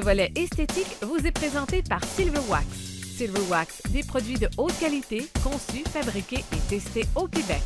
Ce volet esthétique vous est présenté par Silverwax. Silverwax, des produits de haute qualité conçus, fabriqués et testés au Québec.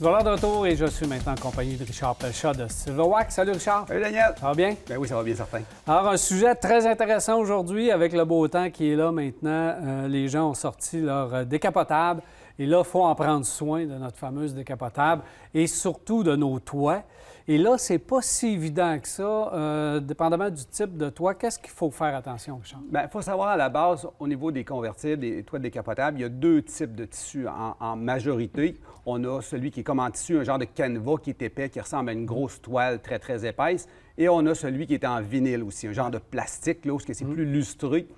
Voilà de retour et je suis maintenant en compagnie de Richard Pelchat de Silverwax. Salut Richard. Salut Daniel. Ça va bien? Ben oui, ça va bien, certain. Alors, un sujet très intéressant aujourd'hui avec le beau temps qui est là maintenant. Euh, les gens ont sorti leur euh, décapotable et là, il faut en prendre soin de notre fameuse décapotable et surtout de nos toits. Et là, c'est pas si évident que ça, euh, dépendamment du type de toit. Qu'est-ce qu'il faut faire attention, Richard? Bien, il faut savoir à la base, au niveau des convertibles, des toits décapotables, il y a deux types de tissus en, majorité. On a celui qui est comme en tissu, un genre de canevas qui est épais, qui ressemble à une grosse toile très, très épaisse. Et on a celui qui est en vinyle aussi, un genre de plastique, là, où c'est mhm. plus lustré.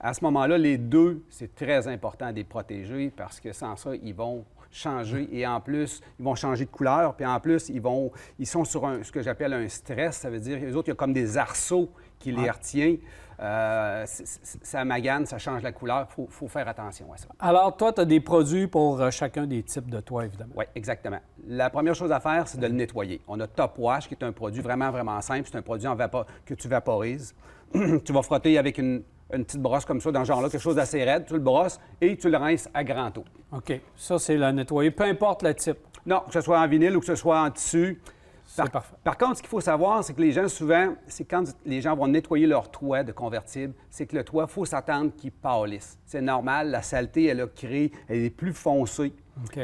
À ce moment-là, les deux, c'est très important de les protéger parce que sans ça, ils vont changer. Et en plus, ils vont changer de couleur. Puis en plus, ils, vont, ils sont sur ce que j'appelle un stress. Ça veut dire, les autres, il y a comme des arceaux qui les retient. Euh, ça magane, ça change la couleur. Il faut, faire attention à ça. Alors, toi, tu as des produits pour euh, chacun des types de toit évidemment. Oui, exactement. La première chose à faire, c'est de le nettoyer. On a Top Wash, qui est un produit vraiment, vraiment simple. C'est un produit en vapeur, que tu vaporises. tu vas frotter avec une une petite brosse comme ça, dans genre-là, quelque chose d'assez raide, tu le brosses et tu le rinces à grand eau. OK. Ça, c'est la nettoyer, peu importe le type. Non, que ce soit en vinyle ou que ce soit en tissu. Par, parfait. par contre, ce qu'il faut savoir, c'est que les gens, souvent, c'est quand les gens vont nettoyer leur toit de convertible, c'est que le toit, il faut s'attendre qu'il pâlisse. C'est normal, la saleté, elle a créé, elle est plus foncée.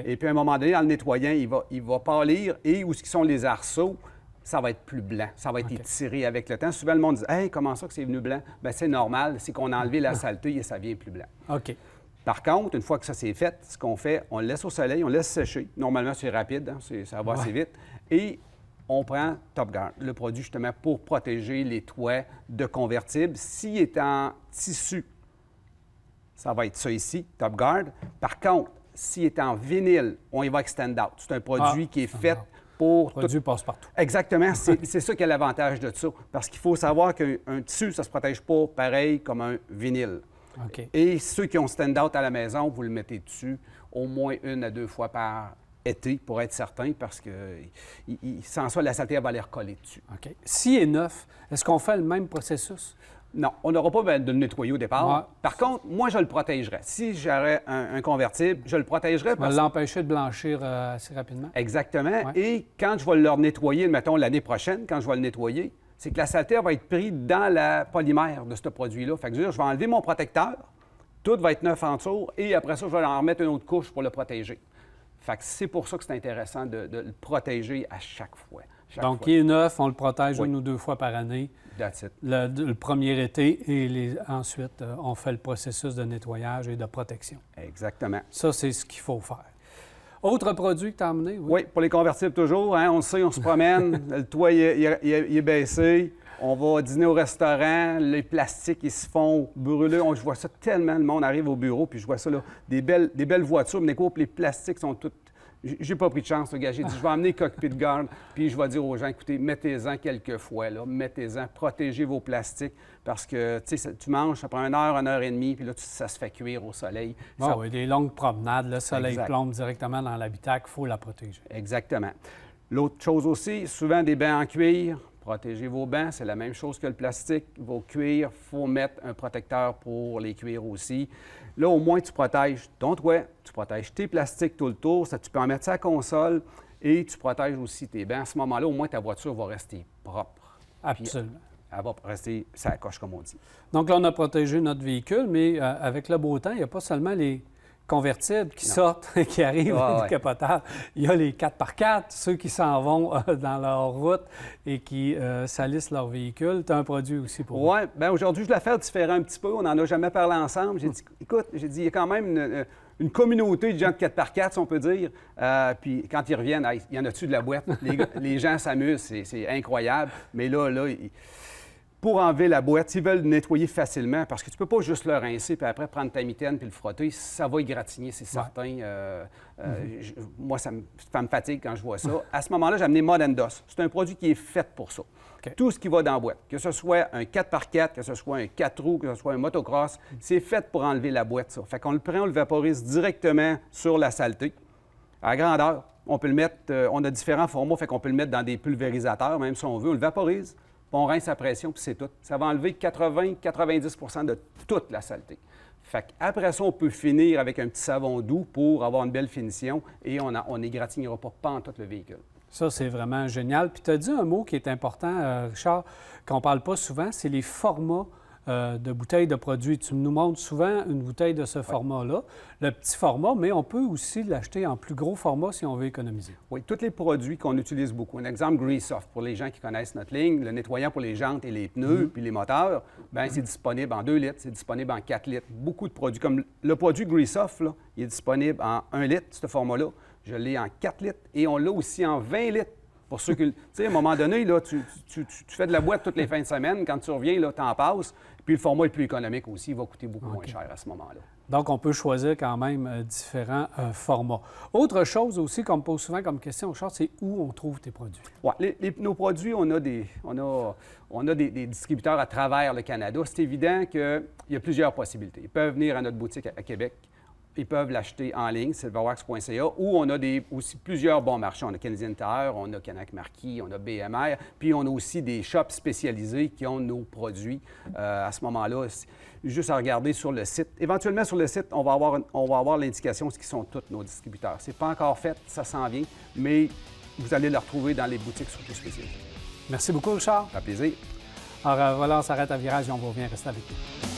Et puis, à un moment donné, en le nettoyant, il va, il va pâlir et où sont les arceaux? ça va être plus blanc. Ça va être étiré avec le temps. Souvent, le monde dit Hey, comment ça que c'est venu blanc Bien, c'est normal. C'est qu'on a enlevé la ah. saleté et ça vient plus blanc. OK. Par contre, une fois que ça c'est fait, ce qu'on fait, on le laisse au soleil, on le laisse sécher. Normalement, c'est rapide, hein, ça va assez vite. Et on prend Top Guard, le produit justement pour protéger les toits de convertibles. S'il est en tissu, ça va être ça ici, Top Guard. Par contre, s'il est en vinyle, on y va avec Stand Out. C'est un produit ah, qui est fait le produit passe partout. Exactement. C'est ça qui est l'avantage de ça. Parce qu'il faut savoir qu'un tissu, ça ne se protège pas pareil comme un vinyle. Et ceux qui ont stand-out à la maison, vous le mettez dessus au moins une à deux fois par été pour être certain, parce que sans ça, la saleté va aller recoller dessus. OK. Si est neuf, est-ce qu'on fait le même processus? Non, on n'aura pas besoin de le nettoyer au départ. Par contre, moi, je le protégerais. Si j'avais un, convertible, je le protégerais. va l'empêcher de blanchir euh, assez rapidement. Exactement. Et quand je vais le nettoyer, mettons l'année prochaine, quand je vais le nettoyer, c'est que la saleté va être prise dans la polymère de ce produit-là. Fait que je vais enlever mon protecteur, tout va être neuf en dessous, et après ça, je vais en remettre une autre couche pour le protéger. Fait que c'est pour ça que c'est intéressant de le protéger à chaque fois. Donc, il est neuf, on le protège une ou deux fois par année. Le, premier été et ensuite, euh, on fait le processus de nettoyage et de protection. Exactement. Ça, c'est ce qu'il faut faire. Autre produit que tu as amené? Oui. oui. pour les convertibles toujours. Hein, on le sait, on se promène, le toit est, baissé, on va dîner au restaurant, les plastiques, ils se font brûler. On, je vois ça tellement, le monde arrive au bureau, puis je vois ça, des, belles, voitures, mais les, les plastiques sont toutes j'ai pas pris de chance, le gars. J'ai dit, je vais amener Cockpit Guard, puis je vais dire aux gens, écoutez, mettez-en quelques fois, là, mettez-en, protégez vos plastiques, parce que, tu manges, ça prend une heure, une heure et demie, puis là, ça se fait cuire au soleil. Bon, oui, des longues promenades, le soleil plombe directement dans l'habitacle, il faut la protéger. Exactement. L'autre chose aussi, souvent des bains en cuir, Protéger vos bains, c'est la même chose que le plastique. Vos cuirs, il faut mettre un protecteur pour les cuirs aussi. Là, au moins, tu protèges ton toit, tu protèges tes plastiques tout le tour, ça, tu peux en mettre ça console et tu protèges aussi tes bancs. À ce moment-là, au moins, ta voiture va rester propre. Absolument. elle va rester ça coche, comme on dit. Donc là, on a protégé notre véhicule, mais euh, avec le beau temps, il n'y a pas seulement les convertibles qui sortent sortent, qui arrivent du Il y a les 4x4, ceux qui s'en vont euh, dans leur route et qui euh, salissent leur véhicule. Tu as un produit aussi pour Oui, bien aujourd'hui, je la faire différent un petit peu. On n'en a jamais parlé ensemble. J'ai dit, écoute, j'ai dit, il y a quand même une, euh, communauté de gens de 4x4, si on peut dire. puis quand ils reviennent, il y en a-tu de la boîte? Les, gens s'amusent, c'est incroyable. Mais là, là... Ils pour enlever la boîte, ils veulent nettoyer facilement, parce que tu ne peux pas juste le rincer, puis après prendre ta mitaine puis le frotter, ça va égratigner, c'est certain. Euh, euh, mhm. moi, ça me, fatigue quand je vois ça. à ce moment-là, j'ai amené Modendos. C'est un produit qui est fait pour ça. Tout ce qui va dans la boîte, que ce soit un 4x4, que ce soit un 4 roues, que ce soit un motocross, mhm. c'est fait pour enlever la boîte, ça. Fait qu'on le prend, on le vaporise directement sur la saleté, à grandeur. On peut le mettre, euh, on a différents formats, fait qu'on peut le mettre dans des pulvérisateurs, même si on veut, on le vaporise on rince à pression, puis c'est tout. Ça va enlever 80-90 de toute la saleté. Fait Après ça, on peut finir avec un petit savon doux pour avoir une belle finition et on n'égratignera on pas tout le véhicule. Ça, c'est vraiment génial. Puis tu as dit un mot qui est important, euh, Richard, qu'on ne parle pas souvent, c'est les formats euh, de bouteilles de produits. Tu nous montres souvent une bouteille de ce format-là, le petit format, mais on peut aussi l'acheter en plus gros format si on veut économiser. Oui, tous les produits qu'on utilise beaucoup. Un exemple, Grease Off, pour les gens qui connaissent notre ligne, le nettoyant pour les jantes et les pneus, mhm. puis les moteurs, bien, c'est mhm. disponible en 2 litres, c'est disponible en 4 litres. Beaucoup de produits, comme le produit Grease Off, il est disponible en 1 litre, ce format-là. Je l'ai en 4 litres et on l'a aussi en 20 litres. Pour ceux qui. Tu sais, à un moment donné, là, tu, fais de la boîte toutes les fins de semaine. Quand tu reviens, là, en passes. Puis le format est plus économique aussi, il va coûter beaucoup moins cher à ce moment-là. Donc, on peut choisir quand même euh, différents euh, formats. Autre chose aussi qu'on me pose souvent comme question, Charles, c'est où on trouve tes produits? Oui, nos produits, on a, des, on a, des, distributeurs à travers le Canada. C'est évident qu'il y a plusieurs possibilités. Ils peuvent venir à notre boutique à Québec, ils peuvent l'acheter en ligne, silverwax.ca, où on a aussi plusieurs bons marchés. On a Canadian Tire, on a Canac Marquis, on a BMR, puis on a aussi des shops spécialisés qui ont nos produits. Euh, à ce moment-là, juste à regarder sur le site. Éventuellement, sur le site, on va avoir, on va avoir l'indication ce qui sont tous nos distributeurs. C'est pas encore fait, ça s'en vient, mais vous allez le retrouver dans les boutiques surtout spécialisées. Merci beaucoup, Richard. Ça plaisir. Alors euh, voilà, on s'arrête à virage et on vous revient. rester avec nous.